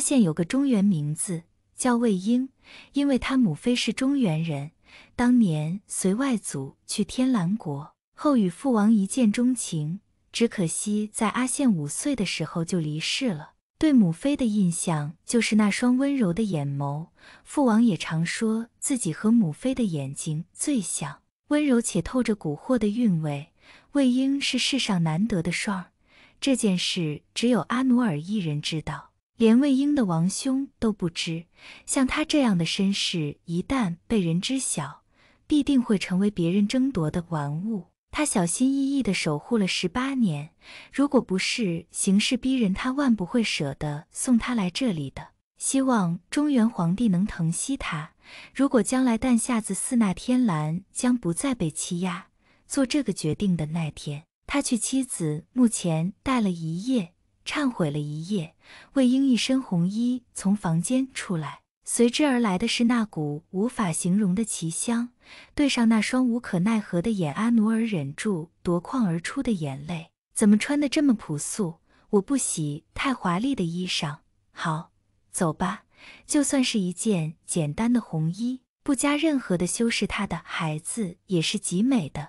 阿羡有个中原名字叫魏婴，因为他母妃是中原人，当年随外祖去天蓝国后，与父王一见钟情。只可惜在阿羡五岁的时候就离世了。对母妃的印象就是那双温柔的眼眸，父王也常说自己和母妃的眼睛最像，温柔且透着蛊惑的韵味。魏婴是世上难得的帅儿，这件事只有阿努尔一人知道。连魏婴的王兄都不知，像他这样的身世一旦被人知晓，必定会成为别人争夺的玩物。他小心翼翼地守护了十八年，如果不是形势逼人，他万不会舍得送他来这里的。希望中原皇帝能疼惜他。如果将来诞下子嗣，那天蓝将不再被欺压。做这个决定的那天，他去妻子墓前待了一夜。忏悔了一夜，魏婴一身红衣从房间出来，随之而来的是那股无法形容的奇香。对上那双无可奈何的眼，阿努尔忍住夺眶而出的眼泪。怎么穿的这么朴素？我不喜太华丽的衣裳。好，走吧。就算是一件简单的红衣，不加任何的修饰，他的孩子也是极美的。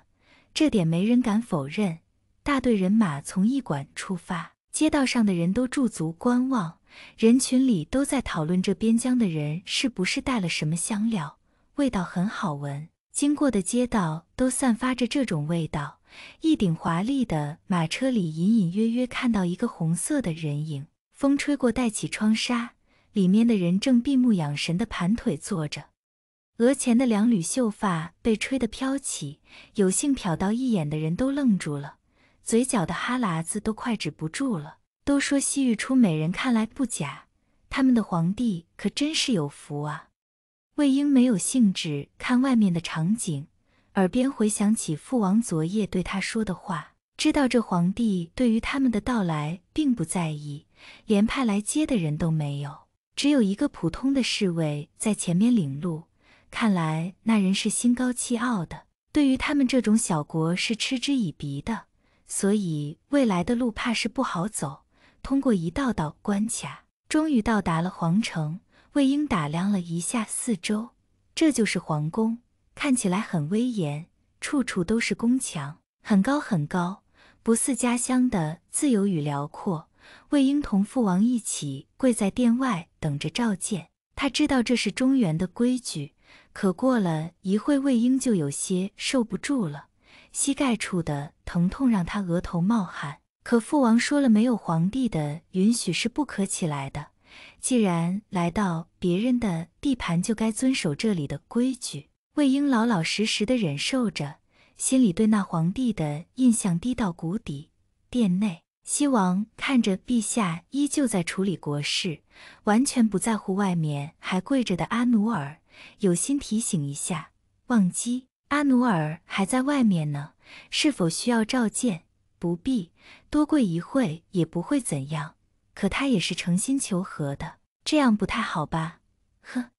这点没人敢否认。大队人马从驿馆出发。街道上的人都驻足观望，人群里都在讨论这边疆的人是不是带了什么香料，味道很好闻。经过的街道都散发着这种味道。一顶华丽的马车里，隐隐约约看到一个红色的人影。风吹过，带起窗纱，里面的人正闭目养神地盘腿坐着，额前的两缕秀发被吹得飘起。有幸瞟到一眼的人都愣住了。嘴角的哈喇子都快止不住了。都说西域出美人，看来不假。他们的皇帝可真是有福啊！魏婴没有兴致看外面的场景，耳边回想起父王昨夜对他说的话，知道这皇帝对于他们的到来并不在意，连派来接的人都没有，只有一个普通的侍卫在前面领路。看来那人是心高气傲的，对于他们这种小国是嗤之以鼻的。所以未来的路怕是不好走。通过一道道关卡，终于到达了皇城。魏婴打量了一下四周，这就是皇宫，看起来很威严，处处都是宫墙，很高很高，不似家乡的自由与辽阔。魏婴同父王一起跪在殿外等着召见，他知道这是中原的规矩。可过了一会，魏婴就有些受不住了。膝盖处的疼痛让他额头冒汗，可父王说了，没有皇帝的允许是不可起来的。既然来到别人的地盘，就该遵守这里的规矩。魏婴老老实实的忍受着，心里对那皇帝的印象低到谷底。殿内，西王看着陛下依旧在处理国事，完全不在乎外面还跪着的阿努尔，有心提醒一下，忘机。阿努尔还在外面呢，是否需要召见？不必，多跪一会也不会怎样。可他也是诚心求和的，这样不太好吧？呵，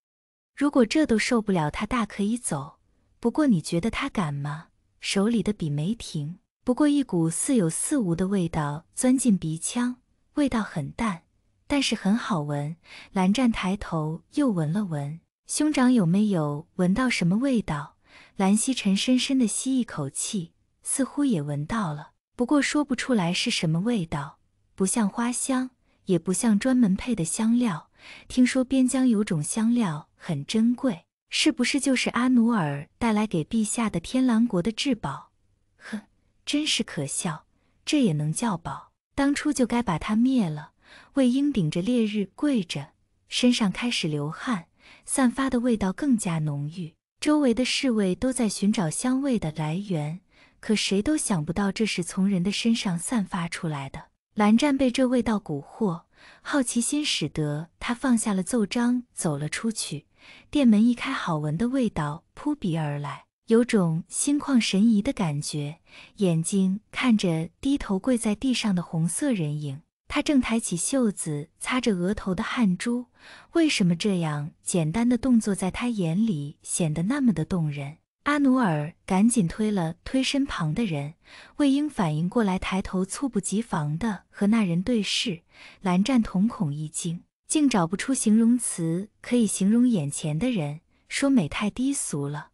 如果这都受不了，他大可以走。不过你觉得他敢吗？手里的笔没停，不过一股似有似无的味道钻进鼻腔，味道很淡，但是很好闻。蓝湛抬头又闻了闻，兄长有没有闻到什么味道？蓝曦臣深深地吸一口气，似乎也闻到了，不过说不出来是什么味道，不像花香，也不像专门配的香料。听说边疆有种香料很珍贵，是不是就是阿努尔带来给陛下的天蓝国的至宝？呵，真是可笑，这也能叫宝？当初就该把它灭了。魏婴顶着烈日跪着，身上开始流汗，散发的味道更加浓郁。周围的侍卫都在寻找香味的来源，可谁都想不到这是从人的身上散发出来的。蓝湛被这味道蛊惑，好奇心使得他放下了奏章，走了出去。店门一开，好闻的味道扑鼻而来，有种心旷神怡的感觉。眼睛看着低头跪在地上的红色人影。他正抬起袖子擦着额头的汗珠，为什么这样简单的动作在他眼里显得那么的动人？阿努尔赶紧推了推身旁的人，魏婴反应过来，抬头猝不及防地和那人对视。蓝湛瞳孔一惊，竟找不出形容词可以形容眼前的人，说美太低俗了，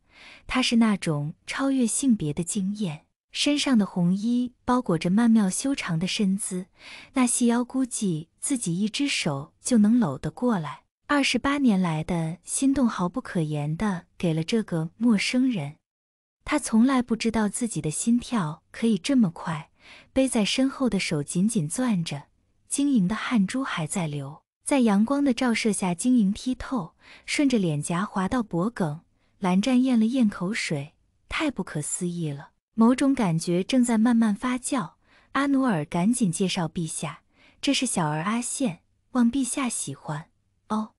他是那种超越性别的惊艳。身上的红衣包裹着曼妙修长的身姿，那细腰估计自己一只手就能搂得过来。二十八年来的心动，毫不可言的给了这个陌生人。他从来不知道自己的心跳可以这么快，背在身后的手紧紧攥着，晶莹的汗珠还在流，在阳光的照射下晶莹剔透，顺着脸颊滑到脖颈。蓝湛咽了咽口水，太不可思议了。某种感觉正在慢慢发酵。阿努尔赶紧介绍陛下：“这是小儿阿羡，望陛下喜欢。”哦，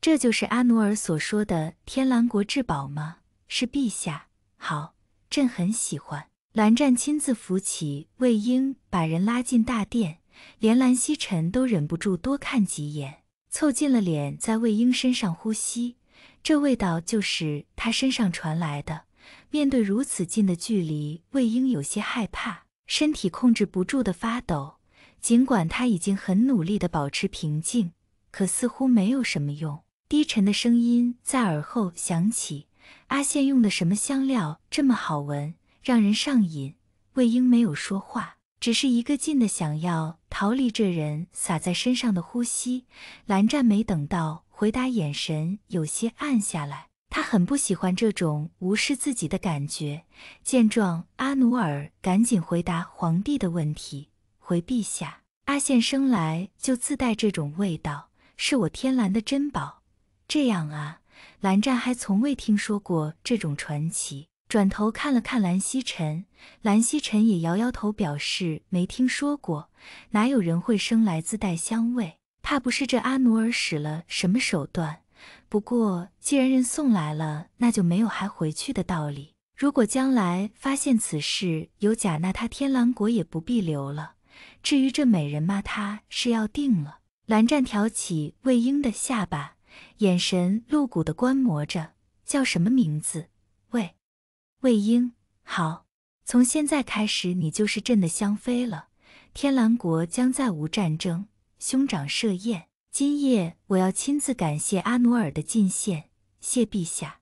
这就是阿努尔所说的天蓝国至宝吗？是陛下好，朕很喜欢。蓝湛亲自扶起魏婴，把人拉进大殿，连蓝曦臣都忍不住多看几眼，凑近了脸，在魏婴身上呼吸，这味道就是他身上传来的。面对如此近的距离，魏婴有些害怕，身体控制不住的发抖。尽管他已经很努力的保持平静，可似乎没有什么用。低沉的声音在耳后响起：“阿羡用的什么香料这么好闻，让人上瘾？”魏婴没有说话，只是一个劲的想要逃离这人洒在身上的呼吸。蓝湛没等到回答，眼神有些暗下来。很不喜欢这种无视自己的感觉。见状，阿努尔赶紧回答皇帝的问题：“回陛下，阿羡生来就自带这种味道，是我天蓝的珍宝。”这样啊，蓝湛还从未听说过这种传奇。转头看了看蓝曦臣，蓝曦臣也摇摇头，表示没听说过。哪有人会生来自带香味？怕不是这阿努尔使了什么手段？不过，既然人送来了，那就没有还回去的道理。如果将来发现此事有假，那他天狼国也不必留了。至于这美人嘛，他是要定了。蓝湛挑起魏婴的下巴，眼神露骨的观摩着，叫什么名字？魏魏婴，好，从现在开始，你就是朕的香妃了。天狼国将再无战争。兄长设宴。今夜我要亲自感谢阿努尔的进献，谢陛下。